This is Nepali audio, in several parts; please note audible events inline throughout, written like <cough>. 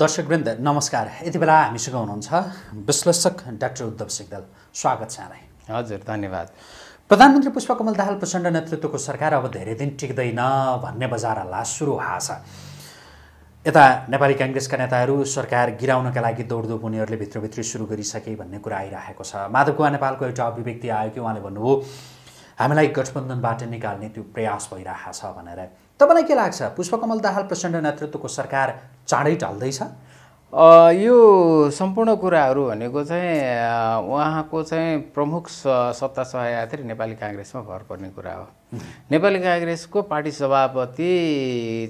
दर्शकवृन्द नमस्कार यति बेला हामीसँग हुनुहुन्छ विश्लेषक डाक्टर उद्धव सिग्दल स्वागत छ यहाँलाई हजुर धन्यवाद प्रधानमन्त्री पुष्पकमल दाहाल प्रचण्ड नेतृत्वको सरकार अब धेरै दिन टिक्दैन भन्ने बजार हल्ला सुरु भएको छ यता नेपाली काङ्ग्रेसका नेताहरू सरकार गिराउनका लागि दौडधुप उनीहरूले भित्रभित्री सुरु गरिसके भन्ने कुरा आइरहेको छ माधव कुवा नेपालको एउटा अभिव्यक्ति आयो कि उहाँले भन्नुभयो हामीलाई गठबन्धनबाट निकाल्ने त्यो प्रयास भइरहेको छ भनेर तपाईँलाई के लाग्छ पुष्पकमल दाहाल प्रचण्ड नेतृत्वको सरकार चाँडै टाल्दैछ यो सम्पूर्ण कुराहरू भनेको चाहिँ उहाँको चाहिँ प्रमुख सत्ता सहयात्री नेपाली काङ्ग्रेसमा भर पर्ने कुरा हो नेपाली काङ्ग्रेसको पार्टी सभापति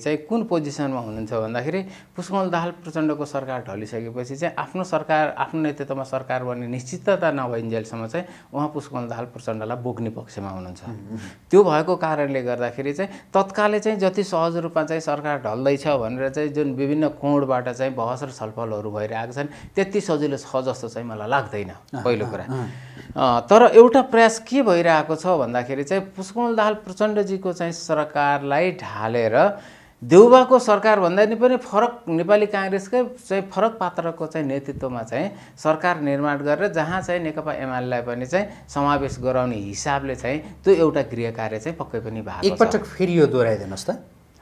चाहिँ कुन पोजिसनमा हुनुहुन्छ भन्दाखेरि पुष्कमल दाहाल प्रचण्डको सरकार ढलिसकेपछि चाहिँ आफ्नो सरकार आफ्नो नेतृत्वमा सरकार बन्ने निश्चितता नभइन्जेलसम्म चाहिँ उहाँ पुष्कमल दाहाल प्रचण्डलाई बोक्ने पक्षमा हुनुहुन्छ त्यो भएको कारणले गर्दाखेरि चाहिँ तत्कालै चाहिँ जति सहज रूपमा चाहिँ सरकार ढल्दैछ भनेर चाहिँ जुन विभिन्न कोणबाट चाहिँ बहस र छलफलहरू भइरहेका छन् त्यति सजिलो छ जस्तो चाहिँ मलाई लाग्दैन पहिलो कुरा तर एउटा प्रयास के भइरहेको छ भन्दाखेरि चाहिँ पुष्कमल दाहाल दाहाल प्रचण्डजीको चाहिँ सरकारलाई ढालेर देउबाको सरकारभन्दा नि पनि फरक नेपाली काङ्ग्रेसकै चाहिँ फरक पात्रको चाहिँ नेतृत्वमा चाहिँ सरकार निर्माण गरेर जहाँ चाहिँ नेकपा एमालेलाई पनि चाहिँ समावेश गराउने हिसाबले चाहिँ त्यो एउटा गृह कार्य चाहिँ पक्कै पनि भएको एकपटक फेरि यो दोहोऱ्याइदिनुहोस् त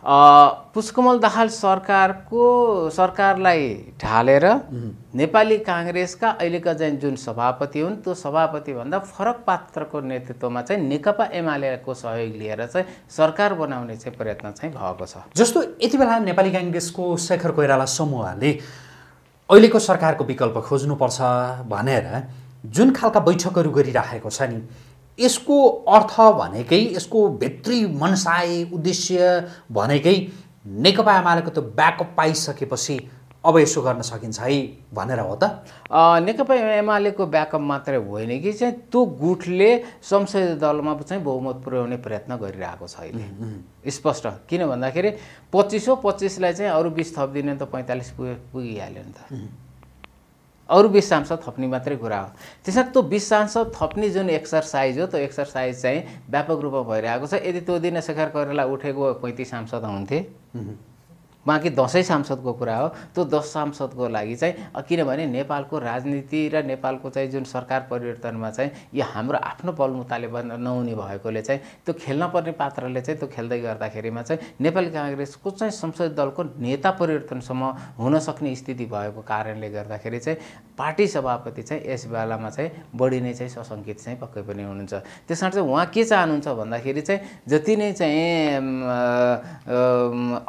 पुष्कमल दाहाल सरकारको सरकारलाई ढालेर नेपाली काङ्ग्रेसका अहिलेका चाहिँ जुन सभापति हुन् त्यो सभापतिभन्दा फरक पात्रको नेतृत्वमा चाहिँ नेकपा एमालेको सहयोग लिएर चाहिँ सरकार बनाउने चाहिँ प्रयत्न चाहिँ भएको छ जस्तो यति बेला नेपाली काङ्ग्रेसको शेखर कोइराला समूहले अहिलेको सरकारको विकल्प खोज्नुपर्छ भनेर जुन खालका बैठकहरू गरिराखेको छ नि यसको अर्थ भनेकै यसको भित्री मनसाय उद्देश्य भनेकै नेकपा एमालेको त्यो ब्याकअप पाइसकेपछि अब यसो गर्न सकिन्छ है भनेर हो त नेकपा एमालेको ब्याकअप मात्रै होइन कि चाहिँ त्यो गुठले संसदीय दलमा चाहिँ बहुमत पुर्याउने प्रयत्न गरिरहेको छ अहिले स्पष्ट किन भन्दाखेरि पच्चिस हो पच्चिसलाई चाहिँ अरू बिस थपिदिने त पैँतालिस पुगे पुगिहाल्यो नि त अरू बिस सांसद थप्ने मात्रै कुरा हो त्यसर्थ त्यो बिस सांसद थप्ने जुन एक्सर्साइज हो त्यो एक्सर्साइज चाहिँ व्यापक रूपमा भइरहेको छ यदि त्यो दिन शेखर कोइरालाई उठेको पैँतिस सांसद हुन्थे बाँकी दसैँ सांसदको कुरा हो त्यो दस सांसदको लागि चाहिँ किनभने नेपालको राजनीति र नेपालको चाहिँ जुन सरकार परिवर्तनमा चाहिँ यो हाम्रो आफ्नो बलमुताले नहुने भएकोले चाहिँ त्यो खेल्न पर्ने पात्रले चाहिँ त्यो खेल्दै गर्दाखेरिमा चाहिँ नेपाली काङ्ग्रेसको चाहिँ संसदीय दलको नेता परिवर्तनसम्म हुन सक्ने स्थिति भएको कारणले गर्दाखेरि चाहिँ पार्टी सभापति चाहिँ यस बेलामा चाहिँ बढी नै चाहिँ सशङ्कित चाहिँ पक्कै पनि हुनुहुन्छ त्यस कारण चाहिँ उहाँ के चाहनुहुन्छ भन्दाखेरि चाहिँ जति नै चाहिँ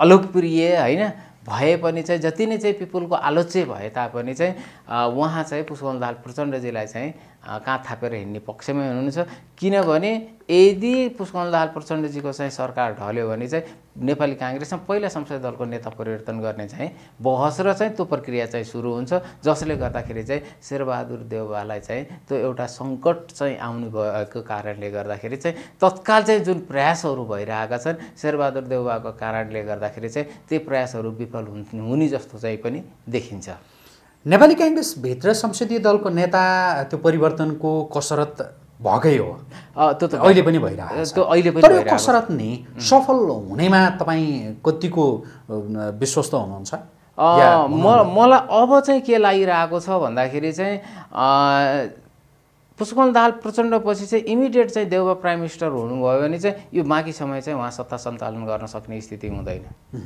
अलोकप्रिय होइन भए पनि चाहिँ जति नै चाहिँ पिपुलको आलोच्य भए तापनि चाहिँ उहाँ चाहिँ पुष्पमलाल प्रचण्डजीलाई चाहिँ कहाँ थापेर हिँड्ने पक्षमै हुनुहुन्छ किनभने यदि पुष्पकमल दाहाल प्रचण्डजीको चाहिँ सरकार ढल्यो भने चाहिँ नेपाली काङ्ग्रेसमा पहिला संसदीय दलको नेता परिवर्तन गर्ने चाहिँ बहस र चाहिँ त्यो प्रक्रिया चाहिँ सुरु हुन्छ जसले गर्दाखेरि चाहिँ शेरबहादुर देवालाई चाहिँ त्यो एउटा सङ्कट चाहिँ आउनु भएको कारणले गर्दाखेरि चाहिँ तत्काल चाहिँ जुन प्रयासहरू भइरहेका छन् शेरबहादुर देउवाको कारणले गर्दाखेरि चाहिँ त्यही प्रयासहरू विफल हुने जस्तो चाहिँ पनि देखिन्छ नेपाली काङ्ग्रेसभित्र संसदीय दलको नेता त्यो परिवर्तनको कसरत भएकै हो त्यो त अहिले पनि भइरहेको अहिले पनि कसरत नि सफल हुनेमा तपाईँ कतिको विश्वस्त हुनुहुन्छ म मलाई अब चाहिँ के लागिरहेको छ भन्दाखेरि चाहिँ पुष्पकमल दाहाल प्रचण्डपछि चाहिँ इमिडिएट चाहिँ देउबा प्राइम मिनिस्टर हुनुभयो भने चाहिँ यो बाँकी समय चाहिँ उहाँ सत्ता सञ्चालन गर्न सक्ने स्थिति हुँदैन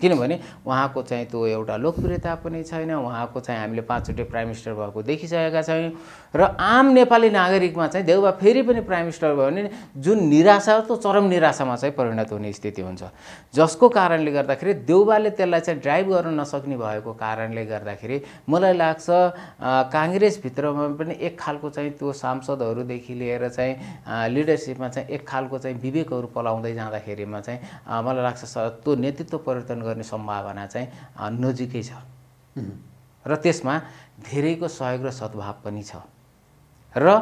किनभने उहाँको चाहिँ त्यो एउटा लोकप्रियता पनि छैन उहाँको चाहिँ हामीले पाँचचोटि प्राइम मिनिस्टर भएको देखिसकेका छैनौँ र आम नेपाली नागरिकमा चाहिँ देउबा फेरि पनि प्राइम मिनिस्टर भयो भने जुन निराशा त्यो चरम निराशामा चाहिँ परिणत हुने स्थिति हुन्छ जसको कारणले गर्दाखेरि देउबाले त्यसलाई चाहिँ ड्राइभ गर्न नसक्ने भएको कारणले गर्दाखेरि मलाई लाग्छ काङ्ग्रेसभित्रमा पनि एक खालको चाहिँ त्यो सांसदहरूदेखि लिएर चाहिँ लिडरसिपमा चाहिँ एक खालको चाहिँ विवेकहरू पलाउँदै जाँदाखेरिमा चाहिँ मलाई लाग्छ त्यो नेतृत्व परिवर्तन गर्ने सम्भावना चाहिँ नजिकै छ र त्यसमा धेरैको सहयोग र सद्भाव पनि छ र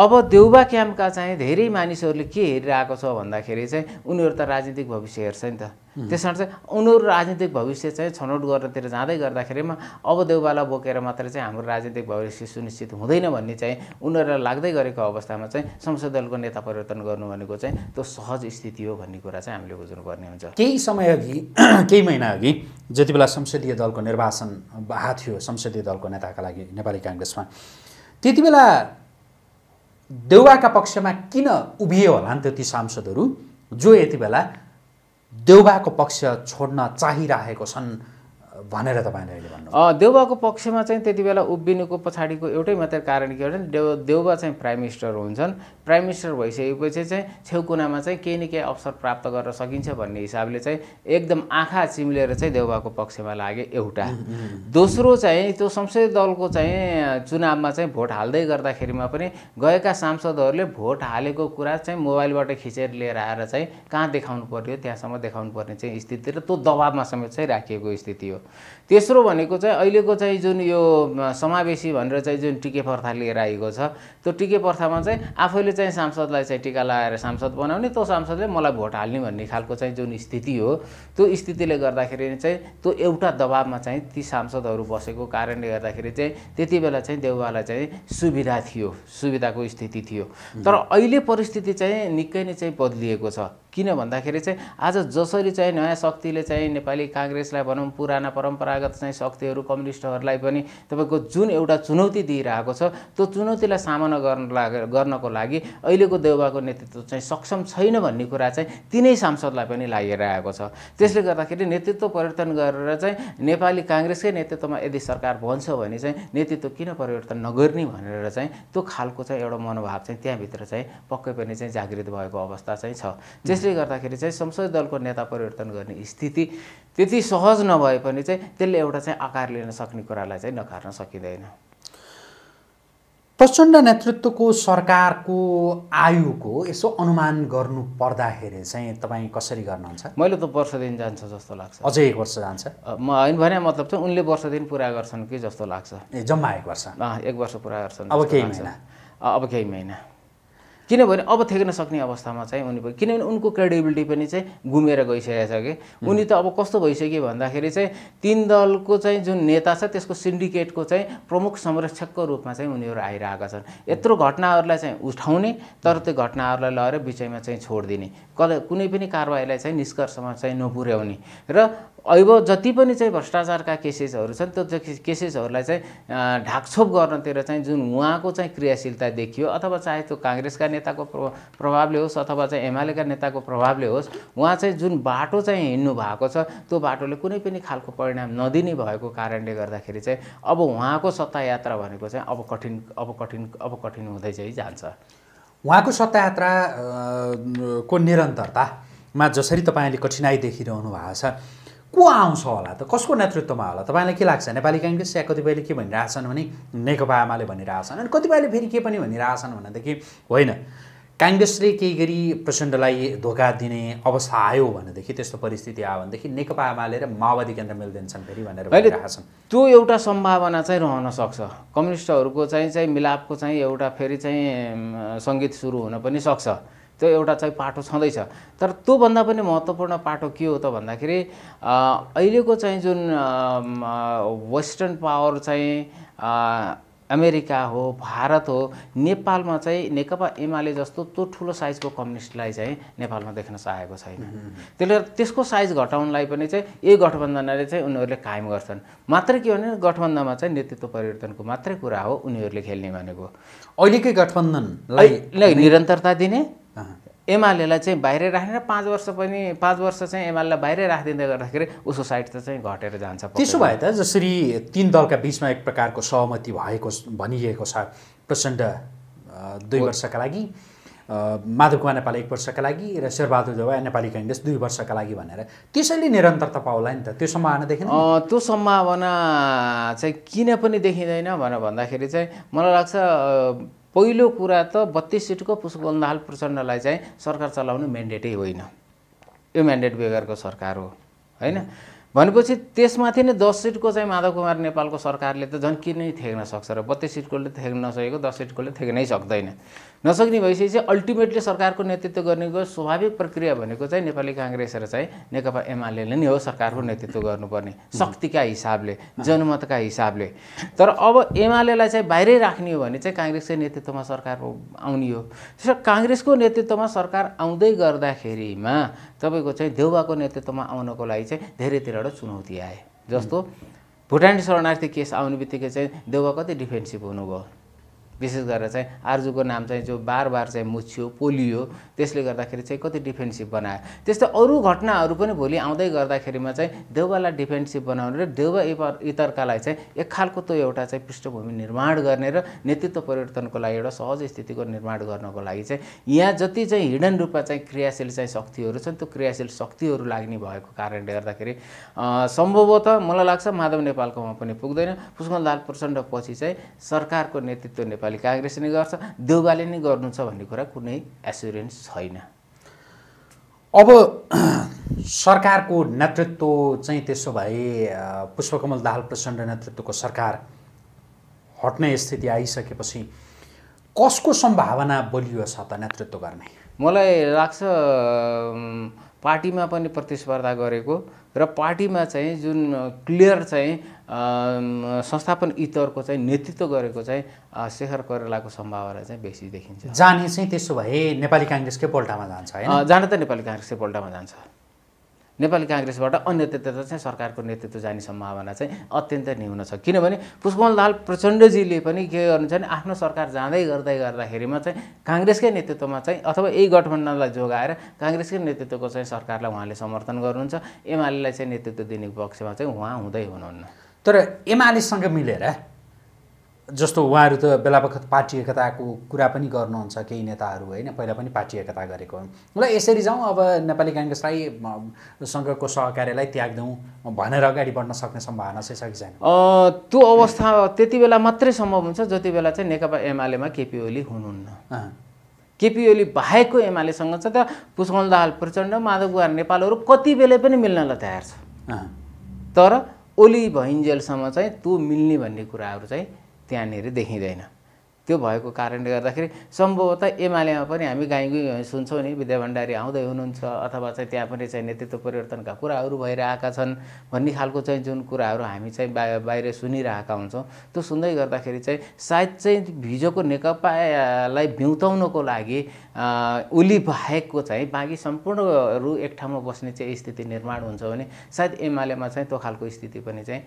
अब देउबा क्याम्पका चाहिँ धेरै मानिसहरूले के हेरिरहेको छ भन्दाखेरि चाहिँ उनीहरू त राजनीतिक भविष्य हेर्छ नि त त्यस कारण चाहिँ उनीहरू राजनीतिक भविष्य चाहिँ छनौट गर्नतिर जाँदै गर्दाखेरिमा अब देउबाला बोकेर मात्र चाहिँ हाम्रो राजनीतिक भविष्य सुनिश्चित हुँदैन भन्ने चाहिँ उनीहरूलाई लाग्दै गरेको अवस्थामा चाहिँ संसदीय दलको नेता परिवर्तन गर्नु भनेको चाहिँ त्यो सहज स्थिति हो भन्ने कुरा चाहिँ हामीले बुझ्नुपर्ने हुन्छ केही समयअघि <clears throat> केही महिनाअघि जति बेला संसदीय दलको निर्वाचन भएको थियो संसदीय दलको नेताका लागि नेपाली काङ्ग्रेसमा त्यति बेला देउवाका पक्षमा किन उभिए होला नि त ती सांसदहरू जो यति बेला देउबाको पक्ष छोड्न चाहिरहेको छन् भनेर तपाईँले अहिले भन्नु देउबाको पक्षमा चाहिँ त्यति बेला उभिनुको पछाडिको एउटै मात्रै कारण के हो भने देउ देउबा चाहिँ प्राइम मिनिस्टर हुन्छन् प्राइम मिनिस्टर भइसकेपछि चाहिँ छेउकुनामा चाहिँ केही न केही अवसर प्राप्त गर्न सकिन्छ भन्ने हिसाबले चाहिँ एकदम आँखा चिम्लेर चाहिँ देउबाको पक्षमा लागे एउटा दोस्रो चाहिँ त्यो संसदीय दलको चाहिँ चुनावमा चाहिँ भोट हाल्दै गर्दाखेरिमा पनि गएका सांसदहरूले भोट हालेको कुरा चाहिँ मोबाइलबाट खिचेर लिएर आएर चाहिँ कहाँ देखाउनु पर्यो त्यहाँसम्म देखाउनु पर्ने चाहिँ स्थिति र त्यो दबाबमा समेत चाहिँ राखिएको स्थिति हो तेस्रो भनेको चाहिँ अहिलेको चाहिँ जुन यो समावेशी भनेर चाहिँ जुन टिके प्रथा लिएर आएको छ त्यो टिके प्रथामा चाहिँ आफैले चाहिँ सांसदलाई चाहिँ टिका लगाएर सांसद बनाउने त्यो सांसदले मलाई भोट हाल्ने भन्ने खालको चाहिँ जुन स्थिति हो त्यो स्थितिले गर्दाखेरि चाहिँ त्यो एउटा दबाबमा चाहिँ ती सांसदहरू बसेको कारणले गर्दाखेरि चाहिँ त्यति बेला चाहिँ देउवालाई चाहिँ सुविधा थियो सुविधाको स्थिति थियो तर अहिले परिस्थिति चाहिँ निकै नै चाहिँ बदलिएको छ किन भन्दाखेरि चाहिँ आज जसरी चाहिँ नयाँ शक्तिले चाहिँ नेपाली काङ्ग्रेसलाई भनौँ पुराना परम्परागत चाहिँ शक्तिहरू कम्युनिस्टहरूलाई पनि तपाईँको जुन एउटा चुनौती दिइरहेको छ त्यो चुनौतीलाई सामना गर्न गर्नको लागि अहिलेको देउबाको नेतृत्व चाहिँ सक्षम छैन भन्ने कुरा चाहिँ तिनै सांसदलाई पनि लागिरहेको छ त्यसले गर्दाखेरि नेतृत्व परिवर्तन गरेर चाहिँ नेपाली काङ्ग्रेसकै नेतृत्वमा यदि सरकार बन्छ भने चाहिँ नेतृत्व किन परिवर्तन नगर्ने भनेर चाहिँ त्यो खालको चाहिँ एउटा मनोभाव चाहिँ त्यहाँभित्र चाहिँ पक्कै पनि चाहिँ जागृत भएको अवस्था चाहिँ छ त्यसले गर्दाखेरि चाहिँ संसदीय दलको नेता परिवर्तन गर्ने स्थिति त्यति सहज नभए पनि भने चाहिँ त्यसले एउटा चाहिँ आकार लिन सक्ने कुरालाई चाहिँ नकार्न सकिँदैन प्रचण्ड नेतृत्वको सरकारको आयुको यसो अनुमान गर्नु पर्दाखेरि चाहिँ तपाईँ कसरी गर्नुहुन्छ मैले त वर्ष दिन जान्छ जस्तो लाग्छ अझै एक वर्ष जान्छ म होइन भने मतलब चाहिँ उनले वर्ष दिन पुरा गर्छन् कि जस्तो लाग्छ ए जम्मा एक वर्ष एक वर्ष पुरा गर्छन् अब केही महिना अब केही महिना किनभने अब थेक्न सक्ने अवस्थामा चाहिँ उनी पनि किनभने उनको क्रेडिबिलिटी पनि चाहिँ गुमेर गइसकेको छ कि उनी त अब कस्तो भइसक्यो भन्दाखेरि चाहिँ तिन दलको चाहिँ जुन नेता छ त्यसको सिन्डिकेटको चाहिँ प्रमुख संरक्षकको रूपमा चाहिँ उनीहरू आइरहेका छन् यत्रो घटनाहरूलाई चाहिँ उठाउने तर त्यो घटनाहरूलाई लगेर बिचैमा चाहिँ छोडिदिने कतै कुनै पनि कारवाहीलाई चाहिँ निष्कर्षमा चाहिँ नपुर्याउने र अब जति पनि चाहिँ भ्रष्टाचारका केसेसहरू छन् त्यो केसेसहरूलाई चाहिँ ढाकछोप गर्नतिर चाहिँ जुन उहाँको चाहिँ क्रियाशीलता देखियो अथवा चाहे त्यो काङ्ग्रेसका नेता नेताको प्रभावले होस् अथवा चाहिँ एमालेका नेताको प्रभावले होस् उहाँ चाहिँ जुन बाटो चाहिँ हिँड्नु भएको छ त्यो बाटोले कुनै पनि खालको परिणाम नदिने भएको कारणले गर्दाखेरि चाहिँ अब उहाँको सत्ता यात्रा भनेको चाहिँ अब कठिन अब कठिन अब कठिन हुँदै चाहिँ जान्छ उहाँको सत्ता यात्रा को निरन्तरतामा जसरी तपाईँले कठिनाइ देखिरहनु भएको छ को आउँछ होला त कसको नेतृत्वमा होला तपाईँलाई के लाग्छ नेपाली काङ्ग्रेस या कतिपयले के भनिरहेछन् भने नेकपा आमाले भनिरहेछन् अनि कतिपयले फेरि के पनि भनिरहेछन् भनेदेखि होइन काङ्ग्रेसले केही गरी प्रचण्डलाई धोका दिने अवस्था आयो भनेदेखि त्यस्तो परिस्थिति आयो भनेदेखि नेकपा एमाले र माओवादी केन्द्र मिलिदिन्छन् फेरि भनेर भनिरहेछन् त्यो एउटा सम्भावना चाहिँ रहन सक्छ कम्युनिस्टहरूको चाहिँ चाहिँ मिलापको चाहिँ एउटा फेरि चाहिँ सङ्गीत सुरु हुन पनि सक्छ त्यो एउटा चाहिँ पाटो छँदैछ तर त्योभन्दा पनि महत्त्वपूर्ण पाटो के हो त भन्दाखेरि अहिलेको चाहिँ जुन वेस्टर्न पावर चाहिँ अमेरिका हो भारत हो नेपालमा चाहिँ नेकपा एमाले जस्तो त्यो ठुलो साइजको कम्युनिस्टलाई चाहिँ नेपालमा देख्न चाहेको छैन त्यसले त्यसको साइज घटाउनलाई पनि चाहिँ यही गठबन्धनले चाहिँ उनीहरूले कायम गर्छन् मात्र के भने गठबन्धनमा चाहिँ नेतृत्व परिवर्तनको मात्रै कुरा हो उनीहरूले खेल्ने भनेको अहिलेकै गठबन्धनलाई निरन्तरता दिने एमालेलाई चाहिँ बाहिरै राखेर पाँच वर्ष पनि पाँच वर्ष चाहिँ एमालेलाई बाहिरै राखिदिँदै गर्दाखेरि उसको साइड त चाहिँ घटेर जान्छ त्यसो भए त जसरी तिन दलका बिचमा एक प्रकारको सहमति भएको भनिएको छ प्रचण्ड दुई वर्षका लागि माधव कुमार नेपाल एक वर्षका लागि र शेरबहादुर देवा नेपाली काङ्ग्रेस दुई वर्षका लागि भनेर त्यसैले निरन्तरता पाउला नि त त्यो सम्भावना देखिँदैन त्यो सम्भावना चाहिँ किन पनि देखिँदैन भनेर भन्दाखेरि चाहिँ मलाई लाग्छ पहिलो कुरा त बत्तिस सिटको पुष्पबल दाहाल प्रचण्डलाई चाहिँ सरकार चलाउनु म्यान्डेटै होइन यो म्यान्डेट बेगरको सरकार हो होइन भनेपछि त्यसमाथि नै दस सिटको चाहिँ माधव कुमार नेपालको सरकारले त झन् किन थ्याक्न सक्छ र बत्तिस सिटकोले थ्याक्न नसकेको दस सिटकोले थ्याक्नै सक्दैन नसक्ने चाहिँ अल्टिमेटली सरकारको नेतृत्व गर्नेको स्वाभाविक प्रक्रिया भनेको चाहिँ नेपाली काङ्ग्रेस र चाहिँ नेकपा एमाले नै हो सरकारको नेतृत्व गर्नुपर्ने शक्तिका हिसाबले जनमतका हिसाबले तर अब एमालेलाई चाहिँ बाहिरै राख्ने हो भने चाहिँ काङ्ग्रेसकै नेतृत्वमा सरकार आउने हो त्यसो काङ्ग्रेसको नेतृत्वमा सरकार आउँदै गर्दाखेरिमा तपाईँको चाहिँ देउवाको नेतृत्वमा आउनको लागि चाहिँ धेरैतिर एउटा चुनौती आए जस्तो भुटानी शरणार्थी केस आउने बित्तिकै चाहिँ देउवा कति डिफेन्सिभ हुनुभयो विशेष गरेर चाहिँ आर्जुको नाम चाहिँ जो बार बार चाहिँ मुछ्यो पोलियो त्यसले गर्दाखेरि चाहिँ कति डिफेन्सिभ बनायो त्यस्तै अरू घटनाहरू पनि भोलि आउँदै गर्दाखेरिमा चाहिँ देउबालाई डिफेन्सिभ बनाउने र देउबा इतर्कालाई चाहिँ एक खालको त्यो एउटा चाहिँ पृष्ठभूमि निर्माण गर्ने र नेतृत्व परिवर्तनको लागि एउटा सहज स्थितिको निर्माण गर्नको लागि चाहिँ यहाँ जति चाहिँ हिडन रूपमा चाहिँ क्रियाशील चाहिँ शक्तिहरू छन् त्यो क्रियाशील शक्तिहरू लाग्ने भएको कारणले गर्दाखेरि सम्भवतः मलाई लाग्छ माधव नेपालकोमा पनि पुग्दैन पुष्पलाल प्रचण्ड पछि चाहिँ सरकारको नेतृत्व नेपाल नेपाली काङ्ग्रेस नै गर्छ देउबाले नै गर्नु छ भन्ने कुरा कुनै एस्युरेन्स छैन अब सरकारको नेतृत्व चाहिँ त्यसो भए पुष्पकमल दाहाल प्रचण्ड नेतृत्वको सरकार हट्ने स्थिति आइसकेपछि कसको सम्भावना बलियो छ त नेतृत्व गर्ने मलाई लाग्छ पार्टीमा पनि प्रतिस्पर्धा गरेको र पार्टीमा चाहिँ जुन क्लियर चाहिँ संस्थापन इतरको चाहिँ नेतृत्व गरेको चाहिँ शेखर कोइरालाको सम्भावना चाहिँ बेसी देखिन्छ जाने चाहिँ त्यसो भए नेपाली काङ्ग्रेसकै पोल्टामा जान्छ जान त नेपाली काङ्ग्रेसकै पल्टामा जान्छ नेपाली काङ्ग्रेसबाट त्यता चाहिँ सरकारको नेतृत्व जाने सम्भावना चाहिँ अत्यन्तै न्यून छ किनभने पुष्पमल दाहाल प्रचण्डजीले पनि के गर्नु भने आफ्नो सरकार जाँदै गर्दै गर्दाखेरिमा चाहिँ काङ्ग्रेसकै नेतृत्वमा चाहिँ अथवा यही गठबन्धनलाई जोगाएर काङ्ग्रेसकै नेतृत्वको चाहिँ सरकारलाई उहाँले समर्थन गर्नुहुन्छ एमालेलाई चाहिँ नेतृत्व दिने पक्षमा चाहिँ उहाँ हुँदै हुनुहुन्न तर एमालेसँग मिलेर जस्तो उहाँहरू त बेलाबखत पार्टी एकताको कुरा पनि गर्नुहुन्छ केही नेताहरू होइन पहिला पनि पार्टी एकता गरेको ल यसरी जाउँ अब नेपाली काङ्ग्रेसलाई सङ्घको सहकार्यलाई त्यागिदिउँ भनेर अगाडि बढ्न सक्ने सम्भावना चाहिँ छ कि छैन त्यो अवस्था त्यति बेला मात्रै सम्भव हुन्छ जति बेला चाहिँ नेकपा एमालेमा केपी ओली हुनुहुन्न केपी ओली बाहेकको एमालेसँग चाहिँ त पुष्कल दाहाल प्रचण्ड माधव गुहार नेपालहरू कति बेलै पनि मिल्नलाई तयार छ तर ओली भइन्जेलसम्म चाहिँ तँ मिल्ने भन्ने कुराहरू चाहिँ त्यहाँनिर देखिँदैन त्यो भएको कारणले गर्दाखेरि सम्भवतः एमालेमा पनि हामी गाई गुई सुन्छौँ नि विद्या भण्डारी आउँदै हुनुहुन्छ अथवा चाहिँ त्यहाँ पनि चाहिँ नेतृत्व परिवर्तनका कुराहरू भइरहेका छन् भन्ने खालको चाहिँ जुन कुराहरू हामी चाहिँ बा बाहिर सुनिरहेका हुन्छौँ त्यो सुन्दै गर्दाखेरि चाहिँ सायद चाहिँ हिजोको नेकपालाई भ्युताउनको लागि उली बाहेकको चाहिँ बाँकी सम्पूर्णहरू एक ठाउँमा बस्ने चाहिँ स्थिति निर्माण हुन्छ भने सायद एमालेमा चाहिँ त्यो खालको स्थिति पनि चाहिँ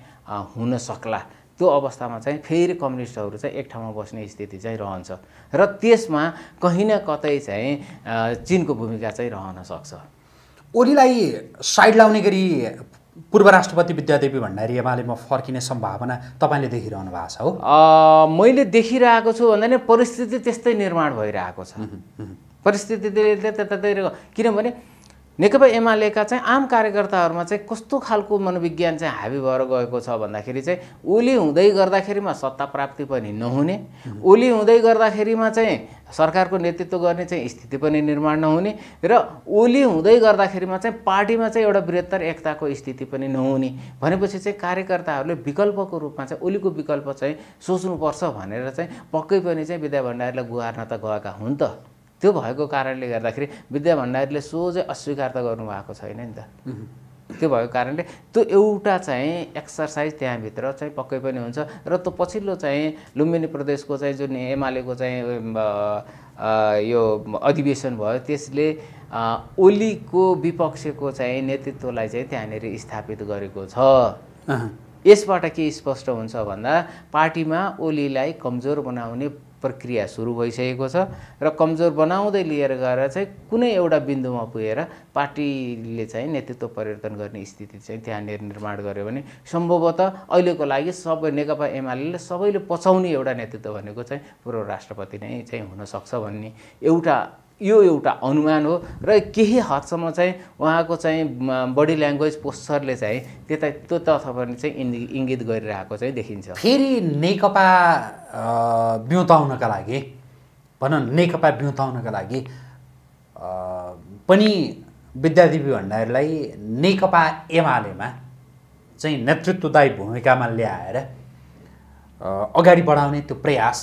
हुन सक्ला त्यो अवस्थामा चाहिँ फेरि कम्युनिस्टहरू चाहिँ एक ठाउँमा बस्ने स्थिति चाहिँ रहन्छ र त्यसमा कहीँ न कतै चाहिँ चिनको भूमिका चाहिँ रहन सक्छ ओलीलाई साइड लाउने गरी पूर्व राष्ट्रपति विद्यादेवी भण्डारी एमालेमा फर्किने सम्भावना तपाईँले देखिरहनु भएको छ हो मैले देखिरहेको छु भन्दा नै परिस्थिति त्यस्तै निर्माण भइरहेको छ परिस्थिति त्यतातिर किनभने नेकपा एमालेका चाहिँ आम कार्यकर्ताहरूमा चाहिँ कस्तो खालको मनोविज्ञान चाहिँ हाबी भएर गएको छ भन्दाखेरि चाहिँ ओली हुँदै गर्दाखेरिमा सत्ता प्राप्ति पनि नहुने ओली हुँदै गर्दाखेरिमा चाहिँ सरकारको नेतृत्व गर्ने चाहिँ स्थिति पनि निर्माण नहुने र ओली हुँदै गर्दाखेरिमा चाहिँ पार्टीमा चाहिँ एउटा बृहत्तर एकताको स्थिति पनि नहुने भनेपछि चाहिँ कार्यकर्ताहरूले विकल्पको रूपमा चाहिँ ओलीको विकल्प चाहिँ सोच्नुपर्छ भनेर चाहिँ पक्कै पनि चाहिँ विद्या भण्डारीलाई गुहार्न त गएका हुन् त त्यो भएको कारणले गर्दाखेरि विद्या भण्डारीले सोझै अस्वीकार त गर्नुभएको छैन नि त त्यो भएको कारणले त्यो एउटा चाहिँ एक्सर्साइज त्यहाँभित्र चाहिँ पक्कै पनि हुन्छ र त्यो पछिल्लो चाहिँ लुम्बिनी प्रदेशको चाहिँ जुन एमालेको चाहिँ यो अधिवेशन भयो त्यसले ओलीको विपक्षको चाहिँ नेतृत्वलाई चाहिँ त्यहाँनिर स्थापित गरेको छ यसबाट के स्पष्ट हुन्छ भन्दा पार्टीमा ओलीलाई कमजोर बनाउने प्रक्रिया सुरु भइसकेको छ र कमजोर बनाउँदै लिएर गएर चाहिँ कुनै एउटा बिन्दुमा पुगेर पार्टीले चाहिँ नेतृत्व परिवर्तन गर्ने स्थिति चाहिँ त्यहाँ निर्माण गर्यो भने सम्भवतः अहिलेको लागि सबै नेकपा एमाले सबैले पछाउने एउटा नेतृत्व भनेको चाहिँ पूर्व राष्ट्रपति नै चाहिँ हुनसक्छ भन्ने एउटा यो एउटा अनुमान हो र केही हदसम्म चाहिँ उहाँको चाहिँ बडी ल्याङ्ग्वेज पोस्चरले चाहिँ त्यता त्यो पनि चाहिँ इङ्गित गरिरहेको चाहिँ देखिन्छ फेरि नेकपा बिउताउनका लागि भनौँ नेकपा ब्युताउनका लागि पनि विद्यादेवी भण्डारीलाई नेकपा एमालेमा चाहिँ नेतृत्वदायी भूमिकामा ल्याएर अगाडि बढाउने त्यो प्रयास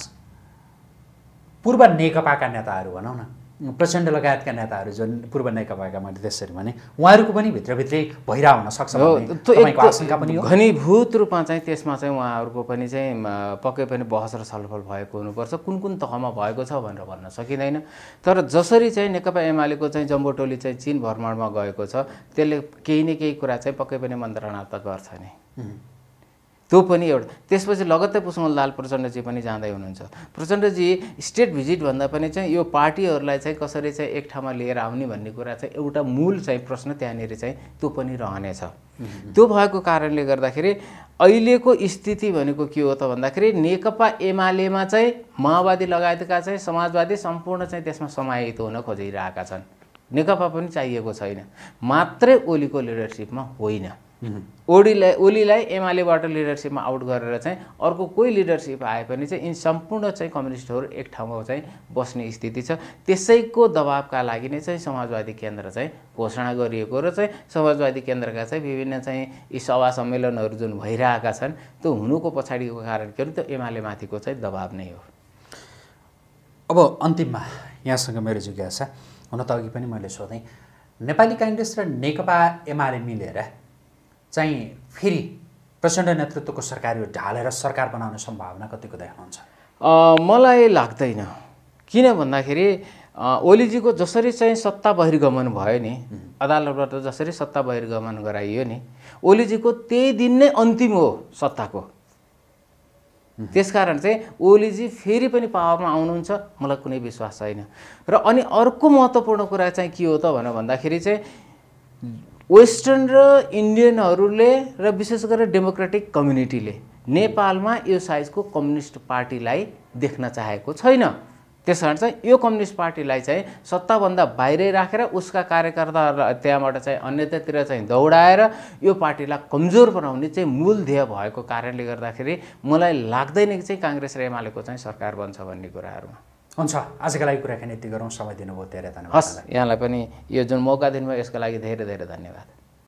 पूर्व नेकपाका नेताहरू भनौँ न प्रचण्ड लगायतका नेताहरू जुन पूर्व नेकपा भएका मैले त्यसरी भने उहाँहरूको पनि भित्रभित्रै भइरह हुन सक्छ आशंका पनि घनीभूत रूपमा चाहिँ त्यसमा चाहिँ उहाँहरूको पनि चाहिँ पक्कै पनि बहस र छलफल भएको हुनुपर्छ कुन कुन तहमा भएको छ भनेर भन्न सकिँदैन तर जसरी चाहिँ नेकपा एमालेको चाहिँ जम्बो टोली चाहिँ चिन भ्रमणमा गएको छ त्यसले केही न केही कुरा चाहिँ पक्कै पनि मन्त्रणा त गर्छ नै त्यो पनि एउटा त्यसपछि लगत्तै पुष्मल दाल प्रचण्डजी पनि जाँदै हुनुहुन्छ प्रचण्डजी स्टेट भिजिटभन्दा पनि चाहिँ यो पार्टीहरूलाई चाहिँ कसरी चाहिँ एक ठाउँमा लिएर आउने भन्ने कुरा चाहिँ एउटा मूल चाहिँ प्रश्न त्यहाँनिर चाहिँ त्यो पनि रहनेछ त्यो भएको कारणले गर्दाखेरि अहिलेको स्थिति भनेको के हो त भन्दाखेरि नेकपा एमालेमा चाहिँ माओवादी लगायतका चाहिँ समाजवादी सम्पूर्ण चाहिँ त्यसमा समाहित हुन खोजिरहेका छन् नेकपा पनि चाहिएको छैन मात्रै ओलीको लिडरसिपमा होइन ओलीलाई ओलीलाई एमालेबाट लिडरसिपमा आउट गरेर चाहिँ अर्को कोही लिडरसिप आए पनि चाहिँ यिनी सम्पूर्ण चाहिँ कम्युनिस्टहरू एक ठाउँमा चाहिँ बस्ने स्थिति छ त्यसैको दबावका लागि नै चाहिँ समाजवादी केन्द्र चाहिँ घोषणा गरिएको र चाहिँ समाजवादी केन्द्रका चाहिँ विभिन्न चाहिँ यी सभा सम्मेलनहरू जुन भइरहेका छन् त्यो हुनुको पछाडिको कारण के हो त्यो एमाले माथिको चाहिँ दबाब नै हो अब अन्तिममा यहाँसँग मेरो जिज्ञासा हुन त अघि पनि मैले सोधेँ नेपाली काङ्ग्रेस र नेकपा एमाले मिलेर चाहिँ फेरि प्रचण्ड नेतृत्वको सरकार यो ढालेर सरकार बनाउने सम्भावना कतिको देख्नुहुन्छ मलाई लाग्दैन किन भन्दाखेरि ओलीजीको जसरी चाहिँ सत्ता बहिर्गमन भयो नि अदालतबाट जसरी सत्ता बहिर्गमन गराइयो नि ओलीजीको त्यही दिन नै अन्तिम हो सत्ताको त्यसकारण चाहिँ ओलीजी फेरि पनि पावरमा आउनुहुन्छ मलाई कुनै विश्वास छैन र अनि अर्को महत्त्वपूर्ण कुरा चाहिँ के हो त भनेर भन्दाखेरि चाहिँ वेस्टर्न र इन्डियनहरूले र विशेष गरेर डेमोक्रेटिक कम्युनिटीले नेपालमा यो साइजको कम्युनिस्ट पार्टीलाई देख्न चाहेको छैन त्यस कारण चाहिँ यो कम्युनिस्ट पार्टीलाई चाहिँ सत्ताभन्दा बाहिरै राखेर उसका कार्यकर्ताहरूलाई त्यहाँबाट चाहिँ अन्यतातिर चाहिँ दौडाएर यो पार्टीलाई कमजोर बनाउने चाहिँ मूल ध्येय भएको कारणले गर्दाखेरि मलाई लाग्दैन कि चाहिँ काङ्ग्रेस र एमालेको चाहिँ सरकार बन्छ भन्ने कुराहरूमा हुन्छ आजको लागि कुराकानी यति गरौँ समय दिनुभयो धेरै धन्यवाद हस् यहाँलाई पनि यो जुन मौका दिनुभयो यसको लागि धेरै धेरै धन्यवाद